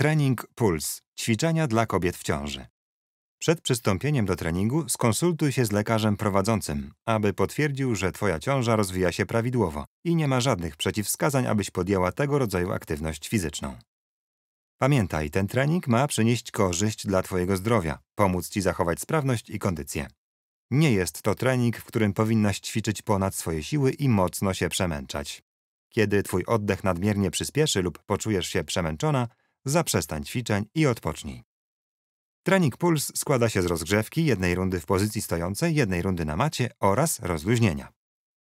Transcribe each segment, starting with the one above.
Trening Puls – ćwiczenia dla kobiet w ciąży. Przed przystąpieniem do treningu skonsultuj się z lekarzem prowadzącym, aby potwierdził, że Twoja ciąża rozwija się prawidłowo i nie ma żadnych przeciwwskazań, abyś podjęła tego rodzaju aktywność fizyczną. Pamiętaj, ten trening ma przynieść korzyść dla Twojego zdrowia, pomóc Ci zachować sprawność i kondycję. Nie jest to trening, w którym powinnaś ćwiczyć ponad swoje siły i mocno się przemęczać. Kiedy Twój oddech nadmiernie przyspieszy lub poczujesz się przemęczona, zaprzestań ćwiczeń i odpocznij. Trening Puls składa się z rozgrzewki, jednej rundy w pozycji stojącej, jednej rundy na macie oraz rozluźnienia.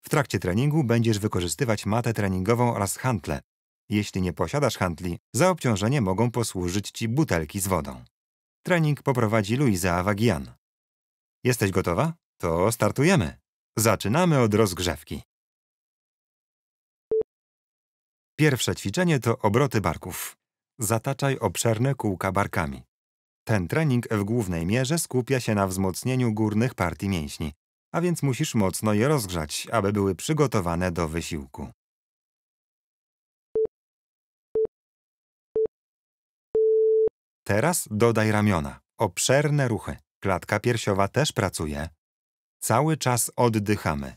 W trakcie treningu będziesz wykorzystywać matę treningową oraz hantle. Jeśli nie posiadasz hantli, za obciążenie mogą posłużyć ci butelki z wodą. Trening poprowadzi Luisa Awagian. Jesteś gotowa? To startujemy. Zaczynamy od rozgrzewki. Pierwsze ćwiczenie to obroty barków. Zataczaj obszerne kółka barkami. Ten trening w głównej mierze skupia się na wzmocnieniu górnych partii mięśni, a więc musisz mocno je rozgrzać, aby były przygotowane do wysiłku. Teraz dodaj ramiona, obszerne ruchy. Klatka piersiowa też pracuje. Cały czas oddychamy.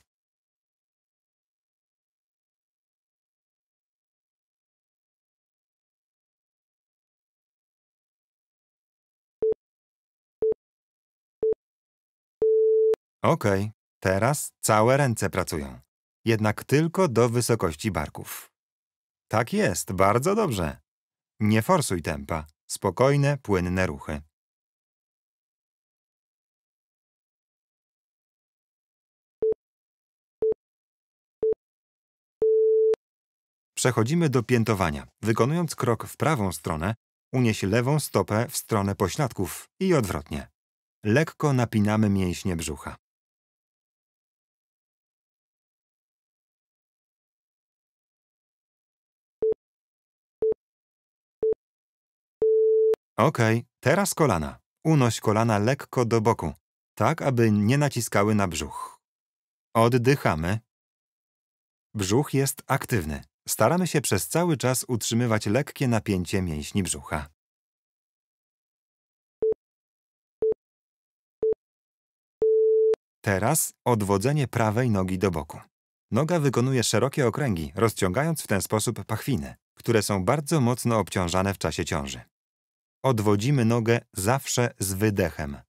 Okej, okay, teraz całe ręce pracują. Jednak tylko do wysokości barków. Tak jest, bardzo dobrze. Nie forsuj tempa. Spokojne, płynne ruchy. Przechodzimy do piętowania. Wykonując krok w prawą stronę, unieś lewą stopę w stronę pośladków i odwrotnie. Lekko napinamy mięśnie brzucha. Okej, okay, teraz kolana. Unoś kolana lekko do boku, tak aby nie naciskały na brzuch. Oddychamy. Brzuch jest aktywny. Staramy się przez cały czas utrzymywać lekkie napięcie mięśni brzucha. Teraz odwodzenie prawej nogi do boku. Noga wykonuje szerokie okręgi, rozciągając w ten sposób pachwiny, które są bardzo mocno obciążane w czasie ciąży. Odwodzimy nogę zawsze z wydechem.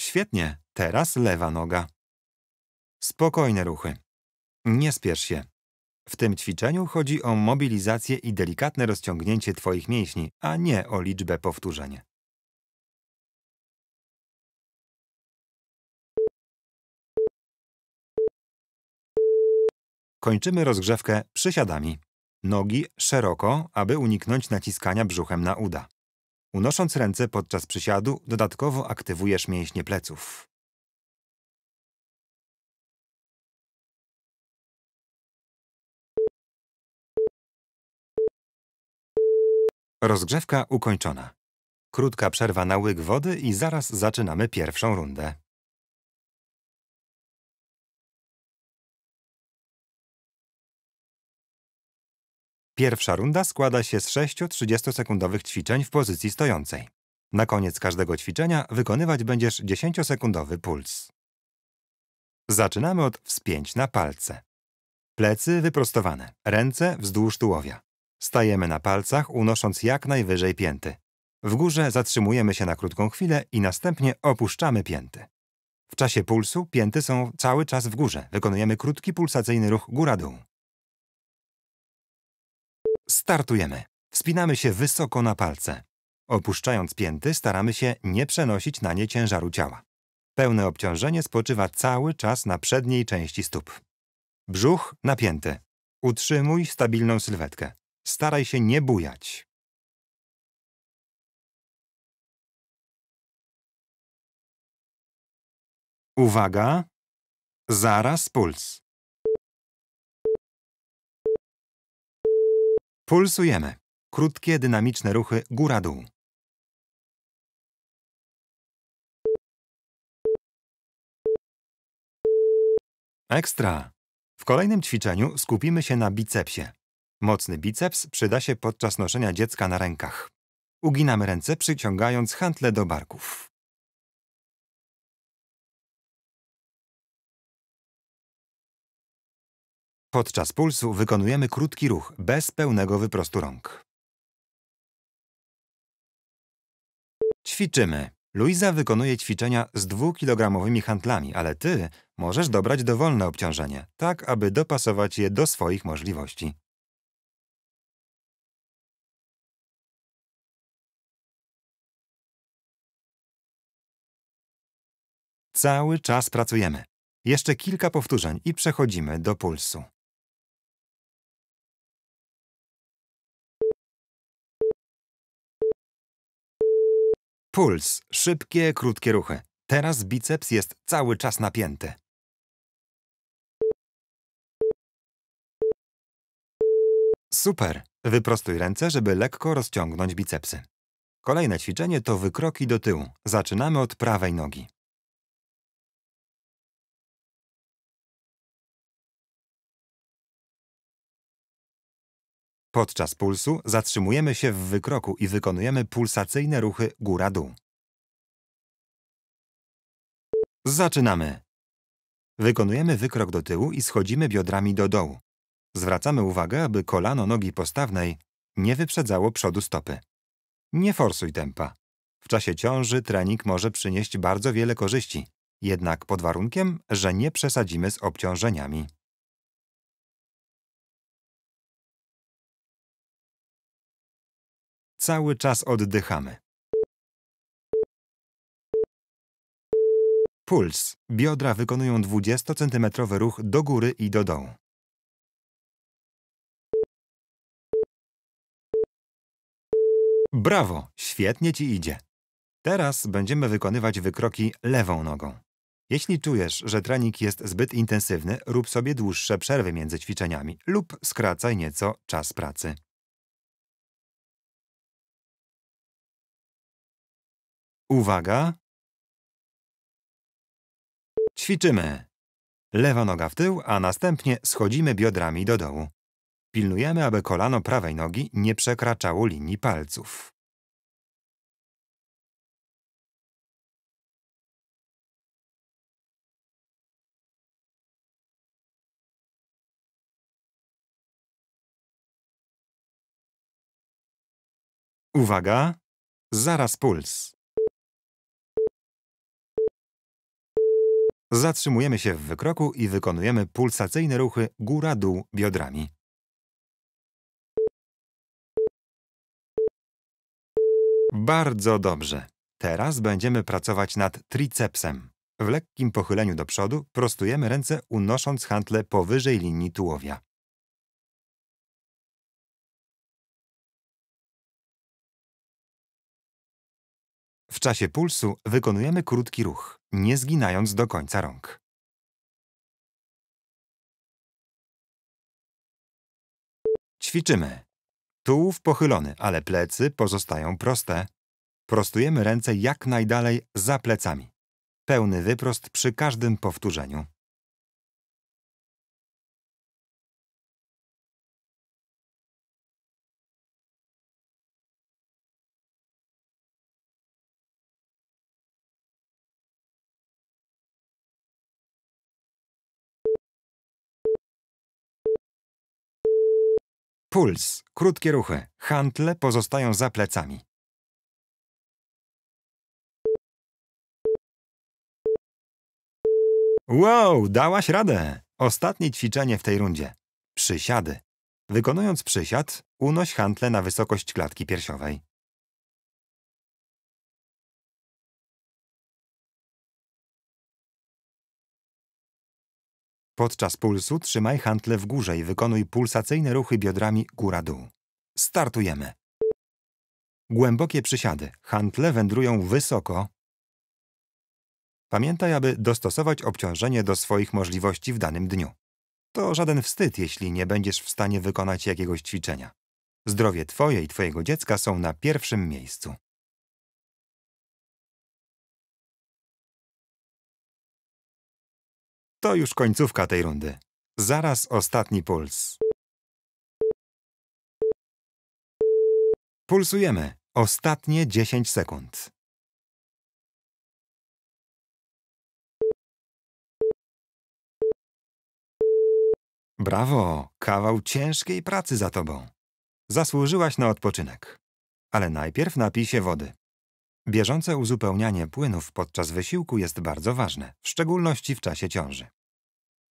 Świetnie, teraz lewa noga. Spokojne ruchy. Nie spiesz się. W tym ćwiczeniu chodzi o mobilizację i delikatne rozciągnięcie Twoich mięśni, a nie o liczbę powtórzeń. Kończymy rozgrzewkę przysiadami. Nogi szeroko, aby uniknąć naciskania brzuchem na uda. Unosząc ręce podczas przysiadu, dodatkowo aktywujesz mięśnie pleców. Rozgrzewka ukończona. Krótka przerwa na łyk wody i zaraz zaczynamy pierwszą rundę. Pierwsza runda składa się z sześciu 30-sekundowych ćwiczeń w pozycji stojącej. Na koniec każdego ćwiczenia wykonywać będziesz 10-sekundowy puls. Zaczynamy od wspięć na palce. Plecy wyprostowane, ręce wzdłuż tułowia. Stajemy na palcach, unosząc jak najwyżej pięty. W górze zatrzymujemy się na krótką chwilę i następnie opuszczamy pięty. W czasie pulsu pięty są cały czas w górze. Wykonujemy krótki pulsacyjny ruch góra-dół. Startujemy. Wspinamy się wysoko na palce. Opuszczając pięty, staramy się nie przenosić na nie ciężaru ciała. Pełne obciążenie spoczywa cały czas na przedniej części stóp. Brzuch napięty. Utrzymuj stabilną sylwetkę. Staraj się nie bujać. Uwaga! Zaraz puls. Pulsujemy. Krótkie, dynamiczne ruchy góra-dół. Ekstra! W kolejnym ćwiczeniu skupimy się na bicepsie. Mocny biceps przyda się podczas noszenia dziecka na rękach. Uginamy ręce, przyciągając hantle do barków. Podczas pulsu wykonujemy krótki ruch, bez pełnego wyprostu rąk. Ćwiczymy. Luiza wykonuje ćwiczenia z dwukilogramowymi handlami, ale ty możesz dobrać dowolne obciążenie, tak aby dopasować je do swoich możliwości. Cały czas pracujemy. Jeszcze kilka powtórzeń i przechodzimy do pulsu. Puls, szybkie, krótkie ruchy. Teraz biceps jest cały czas napięty. Super! Wyprostuj ręce, żeby lekko rozciągnąć bicepsy. Kolejne ćwiczenie to wykroki do tyłu. Zaczynamy od prawej nogi. Podczas pulsu zatrzymujemy się w wykroku i wykonujemy pulsacyjne ruchy góra-dół. Zaczynamy! Wykonujemy wykrok do tyłu i schodzimy biodrami do dołu. Zwracamy uwagę, aby kolano nogi postawnej nie wyprzedzało przodu stopy. Nie forsuj tempa. W czasie ciąży trening może przynieść bardzo wiele korzyści, jednak pod warunkiem, że nie przesadzimy z obciążeniami. Cały czas oddychamy. Puls. Biodra wykonują 20-centymetrowy ruch do góry i do dołu. Brawo! Świetnie ci idzie. Teraz będziemy wykonywać wykroki lewą nogą. Jeśli czujesz, że trening jest zbyt intensywny, rób sobie dłuższe przerwy między ćwiczeniami lub skracaj nieco czas pracy. Uwaga! Ćwiczymy. Lewa noga w tył, a następnie schodzimy biodrami do dołu. Pilnujemy, aby kolano prawej nogi nie przekraczało linii palców. Uwaga! Zaraz puls. Zatrzymujemy się w wykroku i wykonujemy pulsacyjne ruchy góra-dół biodrami. Bardzo dobrze. Teraz będziemy pracować nad tricepsem. W lekkim pochyleniu do przodu prostujemy ręce unosząc hantle powyżej linii tułowia. W czasie pulsu wykonujemy krótki ruch, nie zginając do końca rąk. Ćwiczymy. Tułów pochylony, ale plecy pozostają proste. Prostujemy ręce jak najdalej za plecami. Pełny wyprost przy każdym powtórzeniu. Puls, krótkie ruchy, hantle pozostają za plecami. Wow, dałaś radę! Ostatnie ćwiczenie w tej rundzie. Przysiady. Wykonując przysiad, unoś hantle na wysokość klatki piersiowej. Podczas pulsu trzymaj hantle w górze i wykonuj pulsacyjne ruchy biodrami góra-dół. Startujemy. Głębokie przysiady. Hantle wędrują wysoko. Pamiętaj, aby dostosować obciążenie do swoich możliwości w danym dniu. To żaden wstyd, jeśli nie będziesz w stanie wykonać jakiegoś ćwiczenia. Zdrowie Twoje i Twojego dziecka są na pierwszym miejscu. To już końcówka tej rundy. Zaraz ostatni puls. Pulsujemy. Ostatnie 10 sekund. Brawo! Kawał ciężkiej pracy za tobą. Zasłużyłaś na odpoczynek. Ale najpierw napij się wody. Bieżące uzupełnianie płynów podczas wysiłku jest bardzo ważne, w szczególności w czasie ciąży.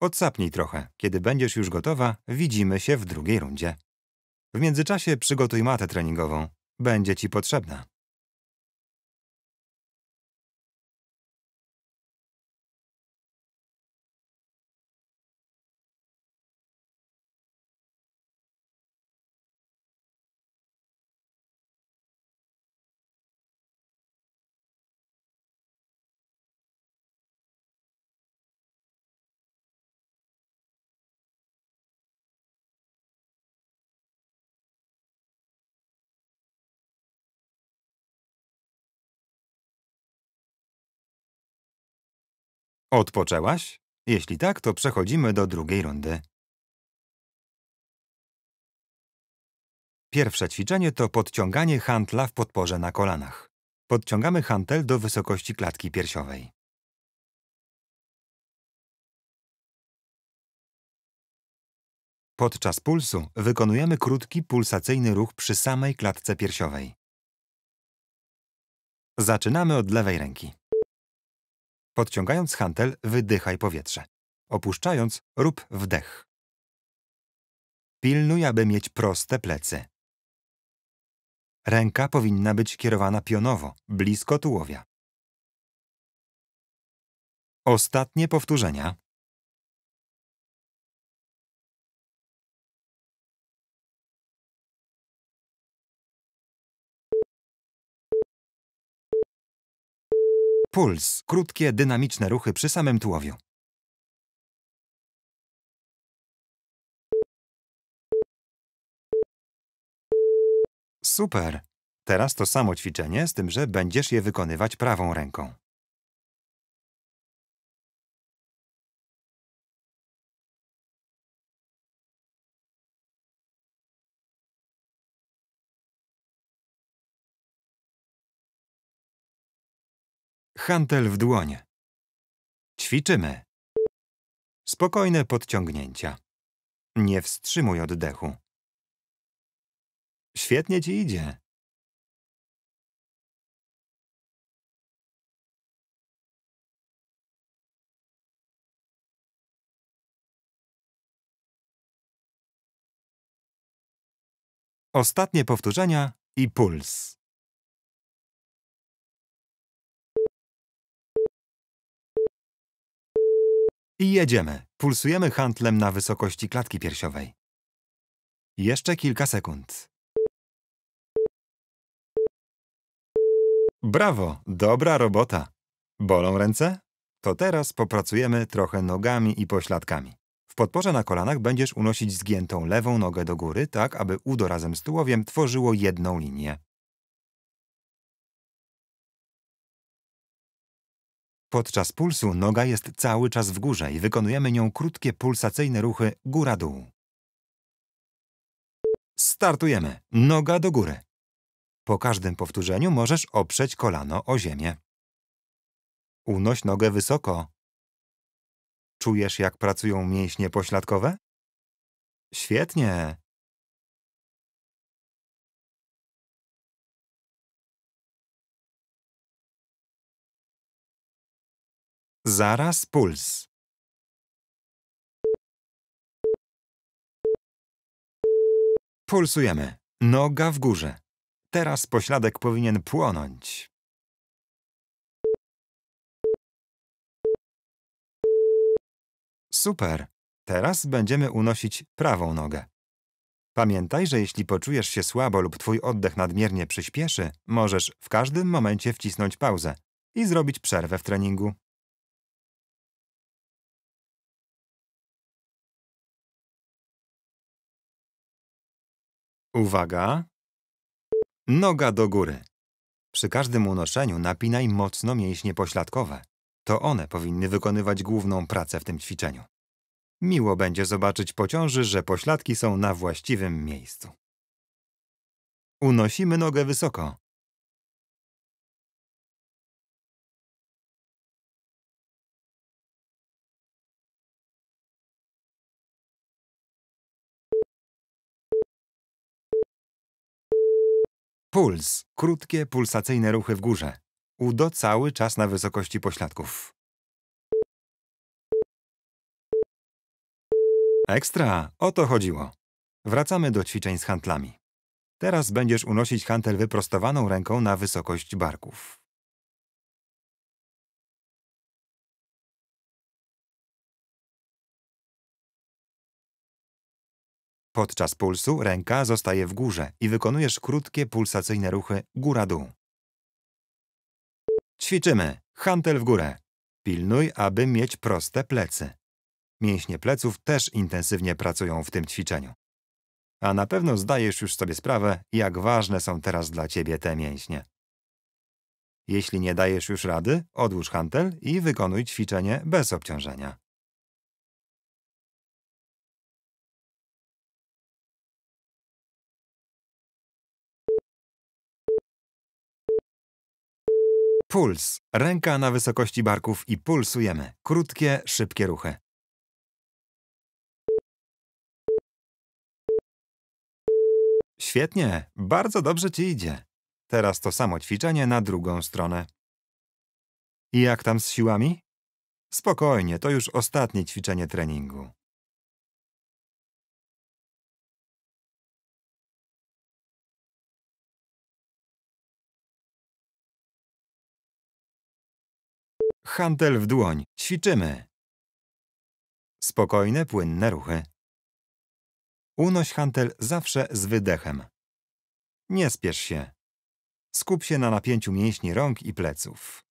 Odsapnij trochę. Kiedy będziesz już gotowa, widzimy się w drugiej rundzie. W międzyczasie przygotuj matę treningową. Będzie ci potrzebna. Odpoczęłaś? Jeśli tak, to przechodzimy do drugiej rundy. Pierwsze ćwiczenie to podciąganie hantla w podporze na kolanach. Podciągamy hantel do wysokości klatki piersiowej. Podczas pulsu wykonujemy krótki pulsacyjny ruch przy samej klatce piersiowej. Zaczynamy od lewej ręki. Podciągając hantel, wydychaj powietrze. Opuszczając, rób wdech. Pilnuj, aby mieć proste plecy. Ręka powinna być kierowana pionowo, blisko tułowia. Ostatnie powtórzenia puls, krótkie, dynamiczne ruchy przy samym tułowiu. Super! Teraz to samo ćwiczenie, z tym, że będziesz je wykonywać prawą ręką. Hantel w dłonie. Ćwiczymy. Spokojne podciągnięcia. Nie wstrzymuj oddechu. Świetnie ci idzie. Ostatnie powtórzenia i puls. I jedziemy. Pulsujemy handlem na wysokości klatki piersiowej. Jeszcze kilka sekund. Brawo, dobra robota. Bolą ręce? To teraz popracujemy trochę nogami i pośladkami. W podporze na kolanach będziesz unosić zgiętą lewą nogę do góry, tak aby udo razem z tułowiem tworzyło jedną linię. Podczas pulsu noga jest cały czas w górze i wykonujemy nią krótkie pulsacyjne ruchy góra-dół. Startujemy. Noga do góry. Po każdym powtórzeniu możesz oprzeć kolano o ziemię. Unoś nogę wysoko. Czujesz, jak pracują mięśnie pośladkowe? Świetnie. Zaraz puls. Pulsujemy. Noga w górze. Teraz pośladek powinien płonąć. Super. Teraz będziemy unosić prawą nogę. Pamiętaj, że jeśli poczujesz się słabo lub twój oddech nadmiernie przyspieszy, możesz w każdym momencie wcisnąć pauzę i zrobić przerwę w treningu. Uwaga! Noga do góry. Przy każdym unoszeniu napinaj mocno mięśnie pośladkowe. To one powinny wykonywać główną pracę w tym ćwiczeniu. Miło będzie zobaczyć po ciąży, że pośladki są na właściwym miejscu. Unosimy nogę wysoko. Puls. Krótkie, pulsacyjne ruchy w górze. Udo cały czas na wysokości pośladków. Ekstra! O to chodziło. Wracamy do ćwiczeń z hantlami. Teraz będziesz unosić hantel wyprostowaną ręką na wysokość barków. Podczas pulsu ręka zostaje w górze i wykonujesz krótkie pulsacyjne ruchy góra-dół. Ćwiczymy. Hantel w górę. Pilnuj, aby mieć proste plecy. Mięśnie pleców też intensywnie pracują w tym ćwiczeniu. A na pewno zdajesz już sobie sprawę, jak ważne są teraz dla ciebie te mięśnie. Jeśli nie dajesz już rady, odłóż hantel i wykonuj ćwiczenie bez obciążenia. Puls. Ręka na wysokości barków i pulsujemy. Krótkie, szybkie ruchy. Świetnie, bardzo dobrze ci idzie. Teraz to samo ćwiczenie na drugą stronę. I jak tam z siłami? Spokojnie, to już ostatnie ćwiczenie treningu. Handel w dłoń. Ćwiczymy. Spokojne, płynne ruchy. Unoś hantel zawsze z wydechem. Nie spiesz się. Skup się na napięciu mięśni rąk i pleców.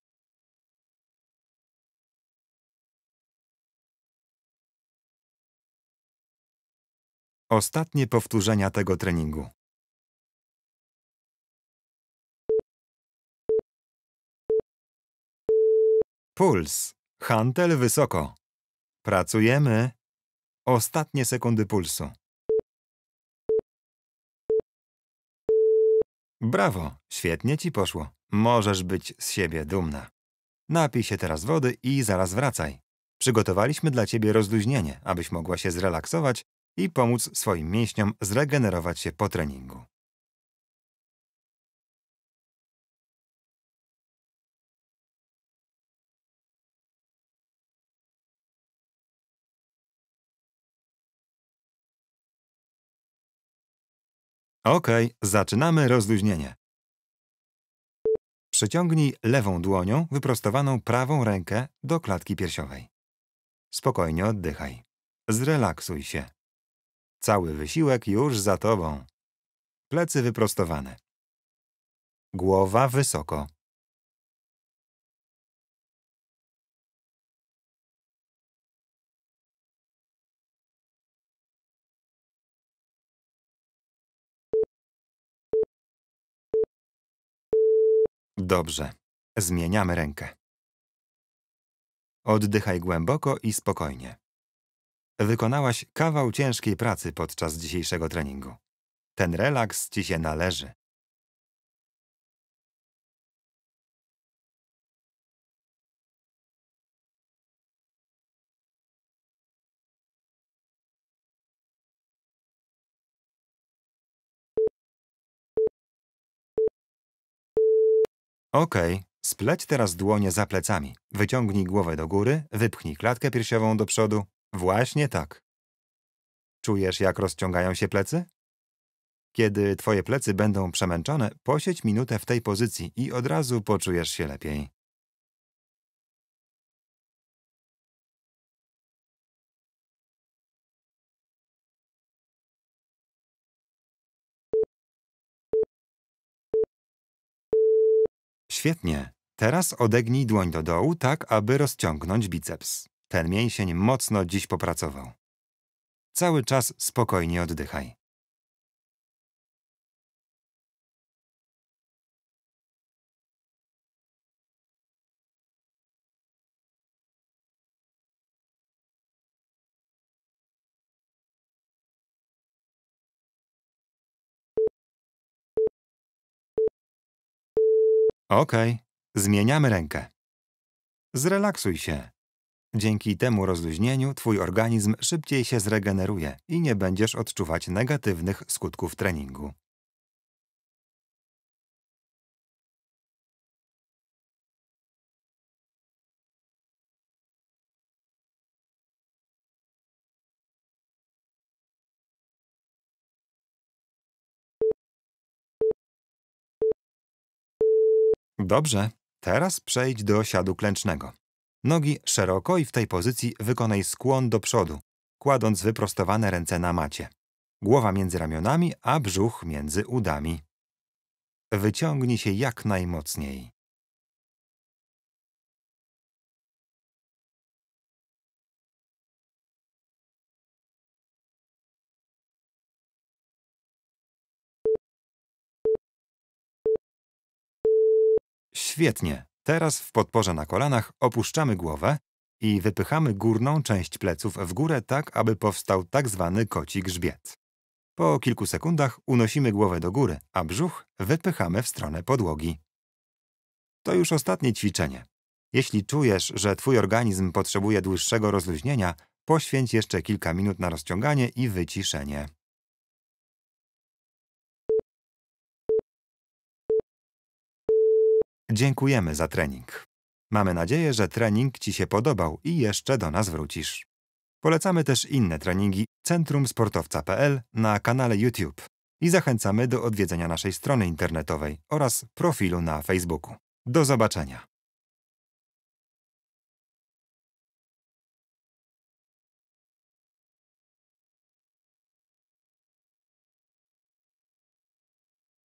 Ostatnie powtórzenia tego treningu. Puls. Hantel wysoko. Pracujemy. Ostatnie sekundy pulsu. Brawo, świetnie ci poszło. Możesz być z siebie dumna. Napij się teraz wody i zaraz wracaj. Przygotowaliśmy dla ciebie rozluźnienie, abyś mogła się zrelaksować i pomóc swoim mięśniom zregenerować się po treningu. Okej, okay, zaczynamy rozluźnienie. Przeciągnij lewą dłonią wyprostowaną prawą rękę do klatki piersiowej. Spokojnie oddychaj. Zrelaksuj się. Cały wysiłek już za tobą. Plecy wyprostowane. Głowa wysoko. Dobrze. Zmieniamy rękę. Oddychaj głęboko i spokojnie. Wykonałaś kawał ciężkiej pracy podczas dzisiejszego treningu. Ten relaks ci się należy. Okej, okay. spleć teraz dłonie za plecami. Wyciągnij głowę do góry, wypchnij klatkę piersiową do przodu. Właśnie tak. Czujesz, jak rozciągają się plecy? Kiedy twoje plecy będą przemęczone, posiedź minutę w tej pozycji i od razu poczujesz się lepiej. Świetnie. Teraz odegnij dłoń do dołu tak, aby rozciągnąć biceps. Ten mięsień mocno dziś popracował. Cały czas spokojnie oddychaj. Okej, okay, zmieniamy rękę. Zrelaksuj się. Dzięki temu rozluźnieniu twój organizm szybciej się zregeneruje i nie będziesz odczuwać negatywnych skutków treningu. Dobrze, teraz przejdź do siadu klęcznego. Nogi szeroko i w tej pozycji wykonaj skłon do przodu, kładąc wyprostowane ręce na macie. Głowa między ramionami, a brzuch między udami. Wyciągnij się jak najmocniej. Świetnie. Teraz w podporze na kolanach opuszczamy głowę i wypychamy górną część pleców w górę tak, aby powstał tak zwany koci grzbiet. Po kilku sekundach unosimy głowę do góry, a brzuch wypychamy w stronę podłogi. To już ostatnie ćwiczenie. Jeśli czujesz, że twój organizm potrzebuje dłuższego rozluźnienia, poświęć jeszcze kilka minut na rozciąganie i wyciszenie. Dziękujemy za trening. Mamy nadzieję, że trening Ci się podobał i jeszcze do nas wrócisz. Polecamy też inne treningi centrumsportowca.pl na kanale YouTube i zachęcamy do odwiedzenia naszej strony internetowej oraz profilu na Facebooku. Do zobaczenia!